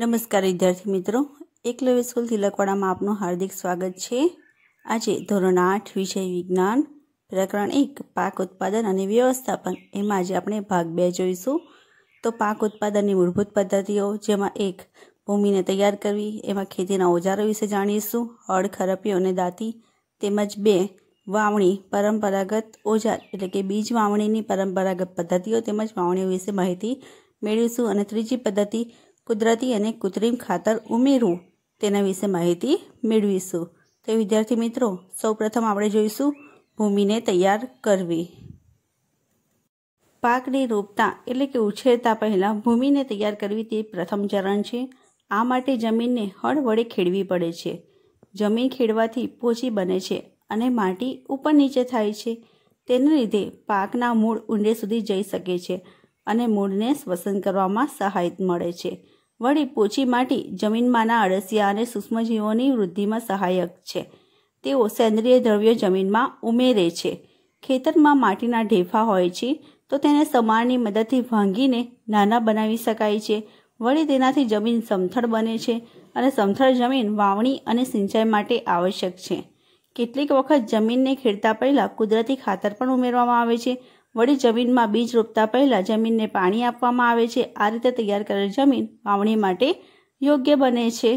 નમસ્કાર વિદ્યાર્થી મિત્રો એકલવ્ય સ્કૂલ તિલકવાડામાં આપનું હાર્દિક સ્વાગત છે આજે ધોરણ આઠ વિષય વિજ્ઞાન પ્રકરણ એક પાક ઉત્પાદન અને વ્યવસ્થાપન એમાં આજે આપણે ભાગ બે જોઈશું તો પાક ઉત્પાદનની મૂળભૂત પદ્ધતિઓ જેમાં એક ભૂમિને તૈયાર કરવી એમાં ખેતીના ઓજારો વિશે જાણીશું હળ ખરપીઓ અને દાંતી તેમજ બે વાવણી પરંપરાગત ઓજાર એટલે કે બીજ વાવણીની પરંપરાગત પદ્ધતિઓ તેમજ વાવણીઓ વિશે માહિતી મેળવીશું અને ત્રીજી પદ્ધતિ કુદરતી અને કૃત્રિમ ખાતર ઉમેરવું તેના વિશે માહિતી મેળવીશું તો વિદ્યાર્થી મિત્રો સૌપ્રથમ આપણે જોઈશું ભૂમિને તૈયાર કરવી પાકને રોપતા એટલે કે ઉછેરતા પહેલાં ભૂમિને તૈયાર કરવી તે પ્રથમ ચરણ છે આ માટે જમીનને હળ વડે ખેડવી પડે છે જમીન ખેડવાથી પોચી બને છે અને માટી ઉપર નીચે થાય છે તેને લીધે પાકના મૂળ ઊંડે સુધી જઈ શકે છે અને મૂળને શ્વસન કરવામાં સહાય મળે છે વળી પોચી માટી જમીનમાંના અળસિયા અને સૂક્ષ્મજીવોની વૃદ્ધિમાં સહાયક છે તેઓ સેન્દ્રિય દ્રવ્યો જમીનમાં ઉમેરે છે ખેતરમાં માટીના ઢેફા હોય છે તો તેને સમારની મદદથી ભાંગીને નાના બનાવી શકાય છે વળી તેનાથી જમીન સમથળ બને છે અને સમથળ જમીન વાવણી અને સિંચાઈ માટે આવશ્યક છે કેટલીક વખત જમીનને ખેડતા પહેલાં કુદરતી ખાતર પણ ઉમેરવામાં આવે છે વળી જમીનમાં બીજ રોપતા પહેલાં જમીનને પાણી આપવામાં આવે છે આ રીતે તૈયાર કરેલ જમીન વાવણી માટે યોગ્ય બને છે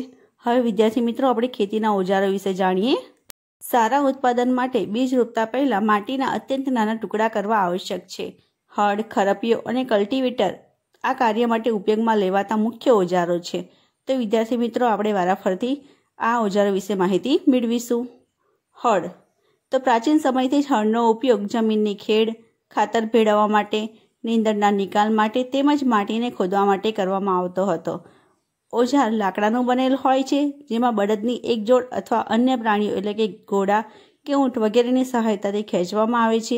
હવે વિદ્યાર્થી મિત્રો આપણે ખેતીના ઓજારો વિશે જાણીએ સારા ઉત્પાદન માટે બીજ રોપતા પહેલાં માટીના અત્યંત નાના ટુકડા કરવા આવશ્યક છે હળ ખરપીઓ અને કલ્ટિવેટર આ કાર્ય માટે ઉપયોગમાં લેવાતા મુખ્ય ઓજારો છે તો વિદ્યાર્થી મિત્રો આપણે વારાફરતી આ ઓજારો વિશે માહિતી મેળવીશું હળ તો પ્રાચીન સમયથી જ હળનો ઉપયોગ જમીનની ખેડ ખાતર ભેળવવા માટે નીંદણના નિકાલ માટે તેમજ માટીને ખોદવા માટે કરવામાં આવતો હતો ઓઝાર લાકડાનું બનેલ હોય છે જેમાં બળદની એક જોડ અથવા અન્ય પ્રાણીઓ એટલે કે ઘોડા કે ઊંટ વગેરેની સહાયતાથી ખેંચવામાં આવે છે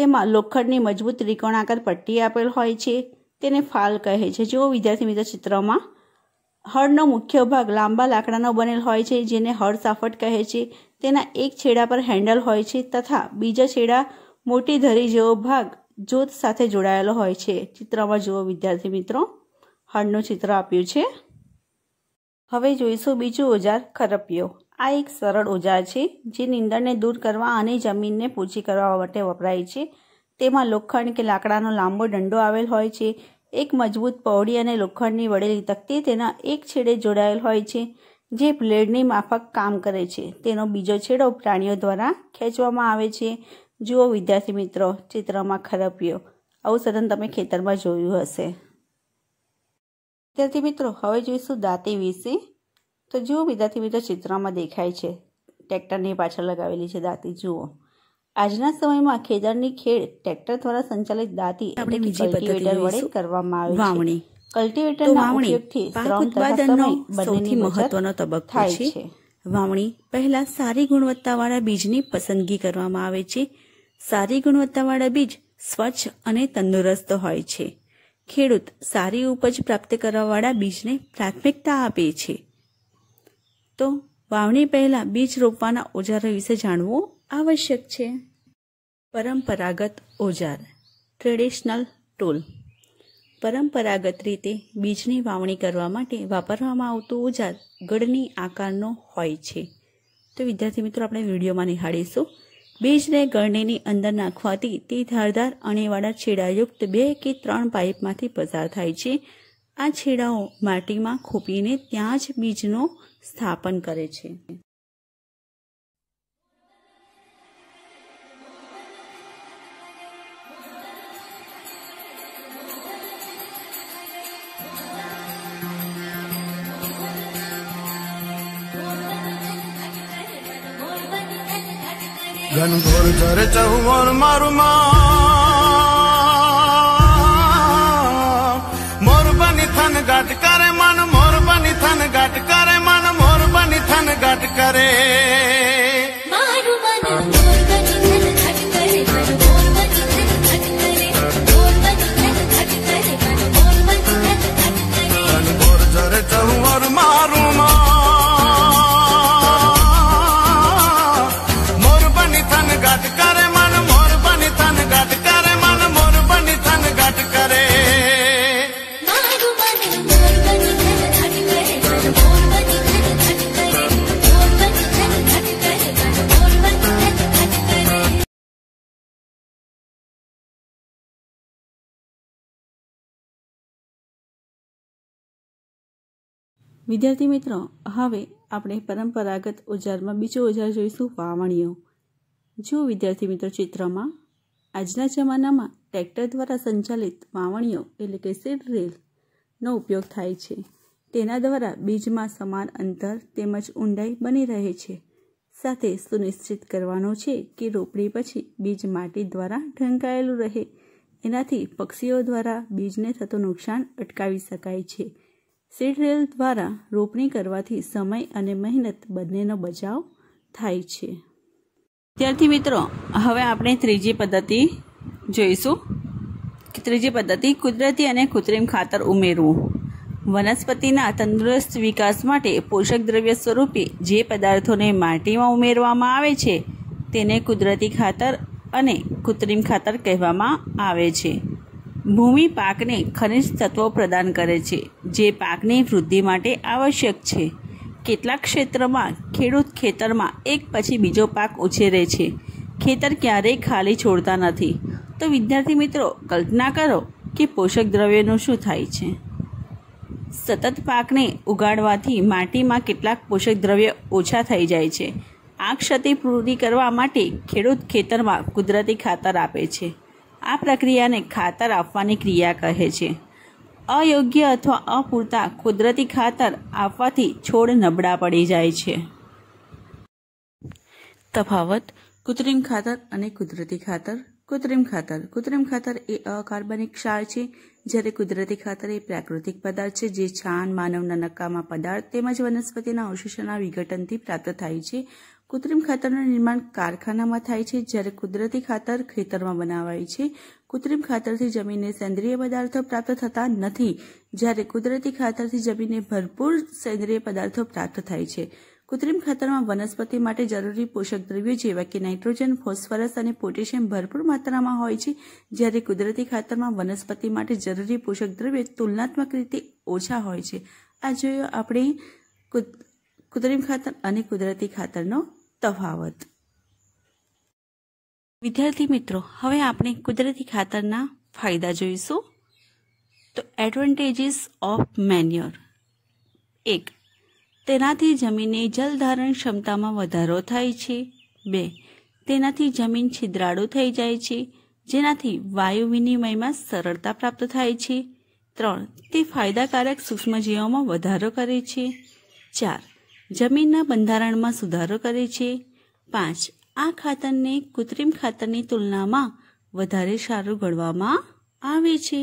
તેમાં લોખંડની મજબૂત ત્રિકોણાકાર પટ્ટી આપેલ હોય છે તેને ફાલ કહે છે જેઓ વિદ્યાર્થી મિત્ર ચિત્રમાં હળનો મુખ્ય ભાગ લાંબા લાકડાનો બનેલ હોય છે જેને હળ સાફટ કહે છે તેના એક છેડા પર હેન્ડલ હોય છે તથા બીજા છેડા મોટી ધરી જેવો ભાગ જ્યોત સાથે જોડાયેલો હોય છે ચિત્રમાં જુઓ વિદ્યાર્થી મિત્રો હળનું ચિત્ર આપ્યું છે હવે જોઈશું બીજું ઓજાર ખરપિયો આ એક સરળ ઓજાર છે જે નીંદણને દૂર કરવા અને જમીનને પૂછી કરવા માટે વપરાય છે તેમાં લોખંડ કે લાકડાનો લાંબો દંડો આવેલ હોય છે એક મજબૂત પૌડી અને લોખંડની વળેલી તકતી તેના એક છેડે જોડાયેલ હોય છે જે બ્લેડની માફક કામ કરે છે તેનો બીજો છેડો પ્રાણીઓ દ્વારા ખેંચવામાં આવે છે જુઓ વિદ્યાર્થી મિત્રો ચિત્રમાં ખરપિયો આવું સદન તમે ખેતરમાં જોયું હશે વિદ્યાર્થી મિત્રો હવે જોઈશું દાંતી વીસી તો જુઓ વિદ્યાર્થી મિત્રો ચિત્રમાં દેખાય છે ટ્રેક્ટરની પાછળ લગાવેલી છે દાંતી જુઓ આજના સમયમાં ખેતરની ખેડ ટ્રેક્ટર દ્વારા સંચાલિત દાંતી કલ્ટિવેટર વડે કરવામાં આવે છે વાવણી કલ્ટિવેટરના ઉપયોગથી પાક ઉત્પાદનનો સૌથી મહત્વનો તબક્કો છે વાવણી પહેલા સારી ગુણવત્તા ગુણવત્તાવાળા બીજની પસંદગી કરવામાં આવે છે સારી ગુણવત્તાવાળા બીજ સ્વચ્છ અને તંદુરસ્ત હોય છે ખેડૂત સારી ઉપજ પ્રાપ્ત કરવાવાળા બીજને પ્રાથમિકતા આપે છે તો વાવણી પહેલાં બીજ રોપવાના ઓજારો વિશે જાણવું આવશ્યક છે પરંપરાગત ઓજાર ટ્રેડિશનલ ટૂલ પરંપરાગત રીતે બીજની વાવણી કરવા માટે વાપરવામાં આવતું ઓજાર ગળની આકારનો હોય છે તો વિદ્યાર્થી મિત્રો આપણે વિડીયોમાં નિહાળીશું બીજને ગરણીની અંદર નાખવાથી તે ધારદાર અણીવાળા છેડાયુક્ત બે કે ત્રણ પાઇપમાંથી પસાર થાય છે આ છેડાઓ માટીમાં ખૂપીને ત્યાં જ બીજનો સ્થાપન કરે છે ઘનઘોર ધર ચહુવણ મારું મોર બની થન ગાટ કરે મન મોર બની થન ગાટ કરે મન મોર બની થન ગાટ કરે વિદ્યાર્થી મિત્રો હવે આપણે પરંપરાગત ઓજારમાં બીજો ઓજાર જોઈશું વાવણીઓ જો વિદ્યાર્થી મિત્રો ચિત્રમાં આજના જમાનામાં ટ્રેક્ટર દ્વારા સંચાલિત વાવણીઓ એટલે કે સીડ રેલનો ઉપયોગ થાય છે તેના દ્વારા બીજમાં સમાન અંતર તેમજ ઊંડાઈ બની રહે છે સાથે સુનિશ્ચિત કરવાનો છે કે રોપણી પછી બીજ માટી દ્વારા ઢંકાયેલું રહે એનાથી પક્ષીઓ દ્વારા બીજને થતું નુકસાન અટકાવી શકાય છે સીડ રેલ દ્વારા રોપણી કરવાથી સમય અને મહેનત બંનેનો બચાવ થાય છે ત્યારથી મિત્રો હવે આપણે ત્રીજી પદ્ધતિ જોઈશું ત્રીજી પદ્ધતિ કુદરતી અને કૃત્રિમ ખાતર ઉમેરવું વનસ્પતિના તંદુરસ્ત વિકાસ માટે પોષક દ્રવ્ય સ્વરૂપે જે પદાર્થોને માટીમાં ઉમેરવામાં આવે છે તેને કુદરતી ખાતર અને કૃત્રિમ ખાતર કહેવામાં આવે છે ભૂમિ પાકને ખનિજ તત્વો પ્રદાન કરે છે જે પાકની વૃદ્ધિ માટે આવશ્યક છે કેટલાક ક્ષેત્રમાં ખેડૂત ખેતરમાં એક પછી બીજો પાક ઉછેરે છે ખેતર ક્યારેય ખાલી છોડતા નથી તો વિદ્યાર્થી મિત્રો કલ્પના કરો કે પોષક દ્રવ્યનું શું થાય છે સતત પાકને ઉગાડવાથી માટીમાં કેટલાક પોષક દ્રવ્ય ઓછા થઈ જાય છે આ ક્ષતિ પૂરી કરવા માટે ખેડૂત ખેતરમાં કુદરતી ખાતર આપે છે આ પ્રક્રિયાને ખાતર આપવાની ક્રિયા કહે છે અયોગ્ય અથવા અપૂરતા કુદરતી ખાતર આપવાથી છોડ નબળા પડી જાય છે તફાવત કૃત્રિમ ખાતર અને કુદરતી ખાતર કૃત્રિમ ખાતર કૃત્રિમ ખાતર એ અકાર્બનિક ક્ષાર છે જ્યારે કુદરતી ખાતર એ પ્રાકૃતિક પદાર્થ છે જે છાણ માનવના નકામા પદાર્થ તેમજ વનસ્પતિના અવશેષના વિઘટનથી પ્રાપ્ત થાય છે કૃત્રિમ ખાતરનું નિર્માણ કારખાનામાં થાય છે જ્યારે કુદરતી ખાતર ખેતરમાં બનાવાય છે કૃત્રિમ ખાતરથી જમીનને સેન્દ્રિય પદાર્થો પ્રાપ્ત થતા નથી જ્યારે કુદરતી ખાતરથી જમીનને ભરપૂર સેન્દ્રિય પદાર્થો પ્રાપ્ત થાય છે કૃત્રિમ ખાતરમાં વનસ્પતિ માટે જરૂરી પોષક દ્રવ્યો જેવા કે નાઇટ્રોજન ફોસ્ફરસ અને પોટેશિયમ ભરપૂર માત્રામાં હોય છે જ્યારે કુદરતી ખાતરમાં વનસ્પતિ માટે જરૂરી પોષક દ્રવ્યો તુલનાત્મક રીતે ઓછા હોય છે આ જોયો આપણે કૃત્રિમ ખાતર અને કુદરતી ખાતરનો તફાવત વિદ્યાર્થી મિત્રો હવે આપણે કુદરતી ખાતરના ફાયદા જોઈશું તો એડવાન્ટેજીસ ઓફ મેન્યોર એક તેનાથી જમીનની જલધારણ ક્ષમતામાં વધારો થાય છે બે તેનાથી જમીન છિદ્રાળુ થઈ જાય છે જેનાથી વાયુ વિનિમયમાં સરળતા પ્રાપ્ત થાય છે ત્રણ તે ફાયદાકારક સૂક્ષ્મજીવોમાં વધારો કરે છે ચાર જમીનના બંધારણમાં સુધારો કરે છે પાંચ આ ખાતરને કૃત્રિમ ખાતરની તુલનામાં વધારે સારું ગણવામાં આવે છે